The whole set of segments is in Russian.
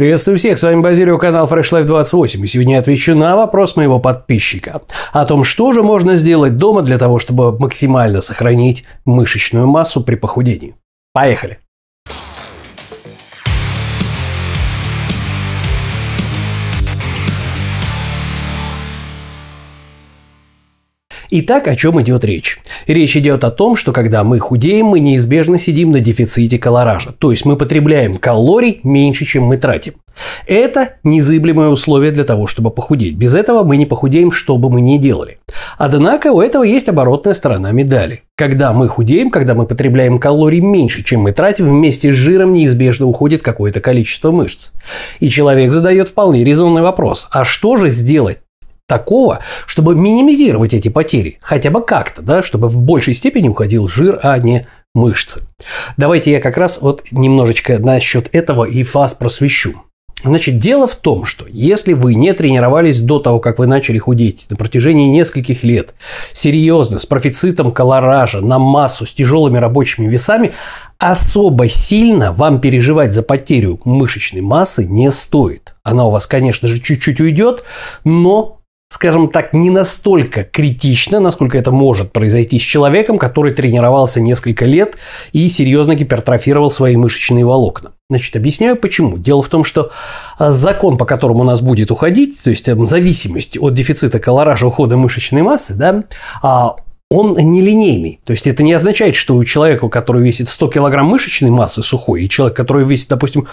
Приветствую всех, с вами Базилио, канал Fresh Life 28, и сегодня я отвечу на вопрос моего подписчика о том, что же можно сделать дома для того, чтобы максимально сохранить мышечную массу при похудении. Поехали! Итак, о чем идет речь? Речь идет о том, что когда мы худеем, мы неизбежно сидим на дефиците колоража, то есть мы потребляем калорий меньше, чем мы тратим. Это незыблемое условие для того, чтобы похудеть. Без этого мы не похудеем, что бы мы ни делали. Однако у этого есть оборотная сторона медали. Когда мы худеем, когда мы потребляем калорий меньше, чем мы тратим, вместе с жиром неизбежно уходит какое-то количество мышц. И человек задает вполне резонный вопрос, а что же сделать такого, чтобы минимизировать эти потери, хотя бы как-то, да, чтобы в большей степени уходил жир, а не мышцы. Давайте я как раз вот немножечко насчет этого и вас просвещу. Значит, дело в том, что если вы не тренировались до того, как вы начали худеть на протяжении нескольких лет, серьезно, с профицитом колоража, на массу, с тяжелыми рабочими весами, особо сильно вам переживать за потерю мышечной массы не стоит. Она у вас, конечно же, чуть-чуть уйдет, но скажем так, не настолько критично, насколько это может произойти с человеком, который тренировался несколько лет и серьезно гипертрофировал свои мышечные волокна. Значит, объясняю почему. Дело в том, что а, закон, по которому у нас будет уходить, то есть эм, зависимость от дефицита колоража ухода мышечной массы, да, а, он нелинейный. То есть это не означает, что у человека, который весит 100 килограмм мышечной массы сухой, и человек, который весит, допустим,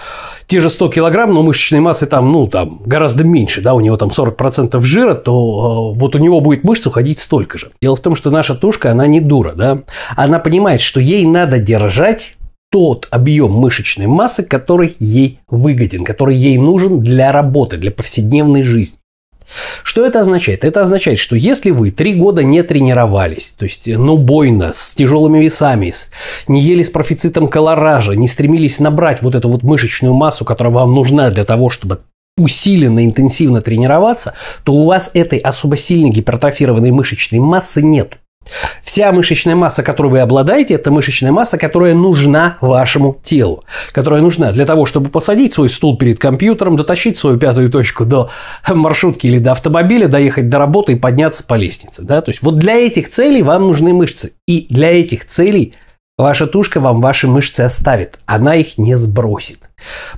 те же 100 килограмм, но мышечной массы там, ну, там гораздо меньше, да, у него там 40% жира, то э, вот у него будет мышц уходить столько же. Дело в том, что наша тушка, она не дура, да. Она понимает, что ей надо держать тот объем мышечной массы, который ей выгоден, который ей нужен для работы, для повседневной жизни. Что это означает? Это означает, что если вы три года не тренировались, то есть, ну, бойно, с тяжелыми весами, не ели с профицитом колоража, не стремились набрать вот эту вот мышечную массу, которая вам нужна для того, чтобы усиленно, интенсивно тренироваться, то у вас этой особо сильной гипертрофированной мышечной массы нет. Вся мышечная масса, которую вы обладаете, это мышечная масса, которая нужна вашему телу. Которая нужна для того, чтобы посадить свой стул перед компьютером, дотащить свою пятую точку до маршрутки или до автомобиля, доехать до работы и подняться по лестнице. Да? То есть вот для этих целей вам нужны мышцы. И для этих целей ваша тушка вам ваши мышцы оставит. Она их не сбросит.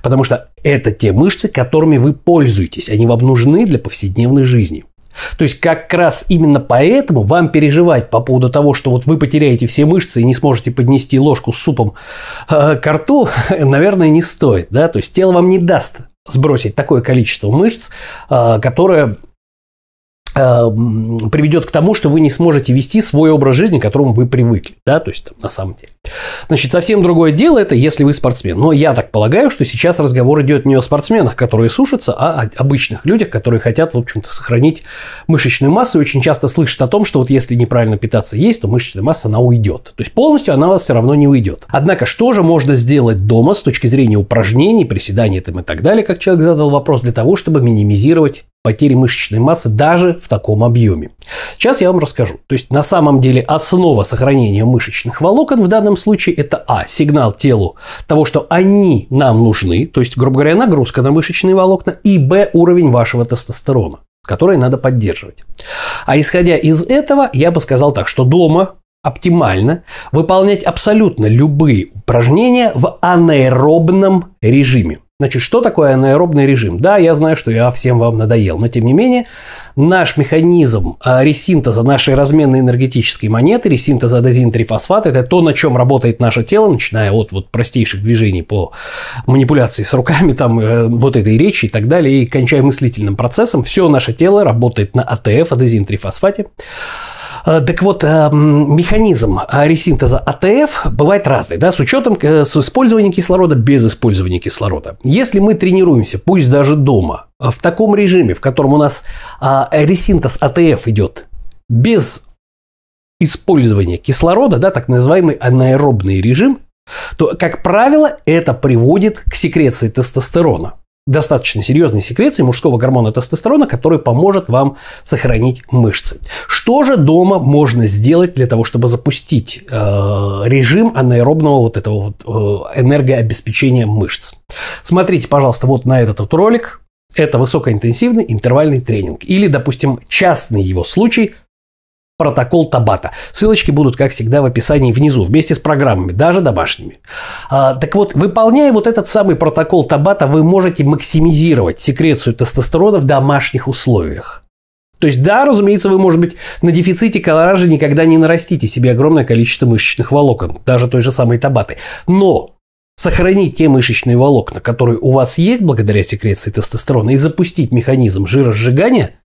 Потому что это те мышцы, которыми вы пользуетесь. Они вам нужны для повседневной жизни. То есть как раз именно поэтому вам переживать по поводу того, что вот вы потеряете все мышцы и не сможете поднести ложку с супом э, к рту, наверное, не стоит. Да? То есть тело вам не даст сбросить такое количество мышц, э, которое Эм, приведет к тому, что вы не сможете вести свой образ жизни, к которому вы привыкли, да, то есть там, на самом деле. Значит, совсем другое дело это, если вы спортсмен. Но я так полагаю, что сейчас разговор идет не о спортсменах, которые сушатся, а о обычных людях, которые хотят, в общем-то, сохранить мышечную массу и очень часто слышат о том, что вот если неправильно питаться есть, то мышечная масса, она уйдет. То есть полностью она у вас все равно не уйдет. Однако, что же можно сделать дома с точки зрения упражнений, приседаний там и так далее, как человек задал вопрос, для того, чтобы минимизировать потери мышечной массы даже в таком объеме. Сейчас я вам расскажу. То есть на самом деле основа сохранения мышечных волокон в данном случае это А. Сигнал телу того, что они нам нужны, то есть, грубо говоря, нагрузка на мышечные волокна, и Б уровень вашего тестостерона который надо поддерживать. А исходя из этого, я бы сказал так, что дома оптимально выполнять абсолютно любые упражнения в анаэробном режиме. Значит, что такое анаэробный режим? Да, я знаю, что я всем вам надоел, но тем не менее, наш механизм а, ресинтеза нашей разменной энергетической монеты, ресинтеза адезин это то, на чем работает наше тело, начиная от вот простейших движений по манипуляции с руками, там, э, вот этой речи и так далее, и кончая мыслительным процессом, все наше тело работает на АТФ, адезин-трифосфате. Э, так вот, эм, механизм э, ресинтеза АТФ бывает разный, да, с учетом, э, с использованием кислорода, без использования кислорода. Если мы тренируемся, пусть даже дома, в таком режиме, в котором у нас ресинтез АТФ идет без использования кислорода, да, так называемый анаэробный режим, то, как правило, это приводит к секреции тестостерона достаточно серьезной секреции мужского гормона тестостерона, который поможет вам сохранить мышцы. Что же дома можно сделать для того, чтобы запустить э, режим анаэробного вот этого вот э, энергообеспечения мышц? Смотрите, пожалуйста, вот на этот вот ролик. Это высокоинтенсивный интервальный тренинг или, допустим, частный его случай протокол Табата. Ссылочки будут, как всегда, в описании внизу, вместе с программами, даже домашними. А, так вот, выполняя вот этот самый протокол Табата, вы можете максимизировать секрецию тестостерона в домашних условиях. То есть, да, разумеется, вы, может быть, на дефиците колоража никогда не нарастите себе огромное количество мышечных волокон, даже той же самой табаты. Но сохранить те мышечные волокна, которые у вас есть благодаря секреции тестостерона, и запустить механизм жиросжигания –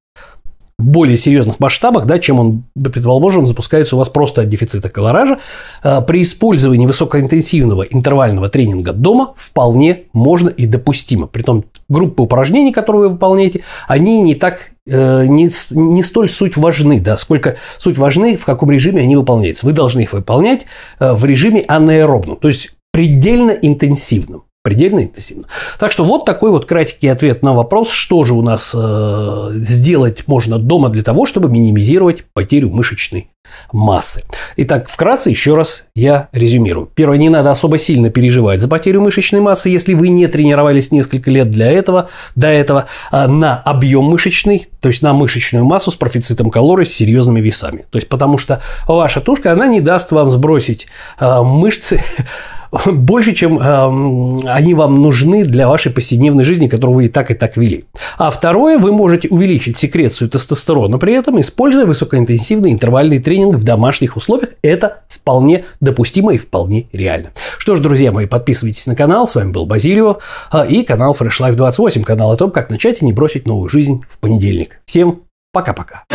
в более серьезных масштабах, да, чем он, предположим, запускается у вас просто от дефицита колоража, э, при использовании высокоинтенсивного интервального тренинга дома вполне можно и допустимо. Притом группы упражнений, которые вы выполняете, они не так э, не, не столь суть важны, да, сколько суть важны, в каком режиме они выполняются. Вы должны их выполнять э, в режиме анаэробном, то есть предельно интенсивном предельно интенсивно. Так что вот такой вот краткий ответ на вопрос, что же у нас э, сделать можно дома для того, чтобы минимизировать потерю мышечной массы. Итак, вкратце еще раз я резюмирую. Первое, не надо особо сильно переживать за потерю мышечной массы, если вы не тренировались несколько лет для этого, до этого а на объем мышечный, то есть на мышечную массу с профицитом калорий с серьезными весами. То есть потому что ваша тушка, она не даст вам сбросить а, мышцы больше, чем э, они вам нужны для вашей повседневной жизни, которую вы и так и так вели. А второе, вы можете увеличить секрецию тестостерона при этом, используя высокоинтенсивный интервальный тренинг в домашних условиях. Это вполне допустимо и вполне реально. Что ж, друзья мои, подписывайтесь на канал. С вами был Базилио э, и канал Fresh Life 28, канал о том, как начать и не бросить новую жизнь в понедельник. Всем пока-пока.